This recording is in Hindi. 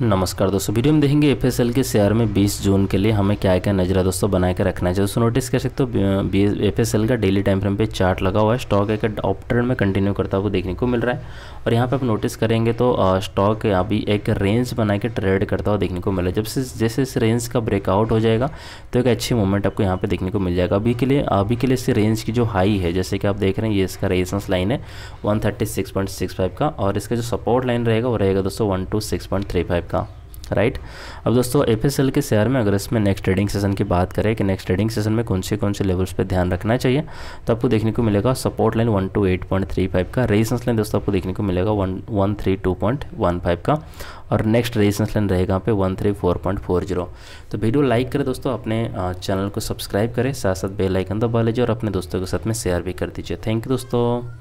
नमस्कार दोस्तों वीडियो में देखेंगे एफ के शेयर में 20 जून के लिए हमें क्या क्या नजरा दोस्तों बना के रखना है दोस्तों नोटिस कर सकते हो एफ का डेली टाइम फ्रेम पे चार्ट लगा हुआ है स्टॉक एक अप ट्रेंड में कंटिन्यू करता हुआ देखने को मिल रहा है और यहाँ पे आप नोटिस करेंगे तो स्टॉक अभी एक रेंज बना के ट्रेड करता हुआ देखने को मिल रहा है जब से जैसे इस रेंज का ब्रेकआउट हो जाएगा तो एक अच्छी मूवमेंट आपको यहाँ पर देखने को मिल जाएगा अभी के लिए अभी के लिए इस रेंज की जो हाई है जैसे कि आप देख रहे हैं ये इसका रेजेंस लाइन है वन का और इसका जो सपोर्ट लाइन रहेगा वो रहेगा दोस्तों वन तक का राइट अब दोस्तों एफ के शेयर में अगर इसमें नेक्स्ट ट्रेडिंग सेशन की बात करें कि नेक्स्ट ट्रेडिंग सेशन में कौन से कौन से लेवल्स पे ध्यान रखना चाहिए तो आपको देखने को मिलेगा support line one two eight point three five का रेजिस्टेंस लाइन दोस्तों आपको देखने को मिलेगा one one three two point one five का और नेक्स्ट रेजिस्टेंस लाइन रहेगा पे one three four point four zero तो वीडियो लाइक करें दोस्तों अपने चैनल को सब्सक्राइब करें साथ साथ बेलाइकन दबा लीजिए और अपने दोस्तों के साथ में शेयर भी कर दीजिए थैंक यू दोस्तों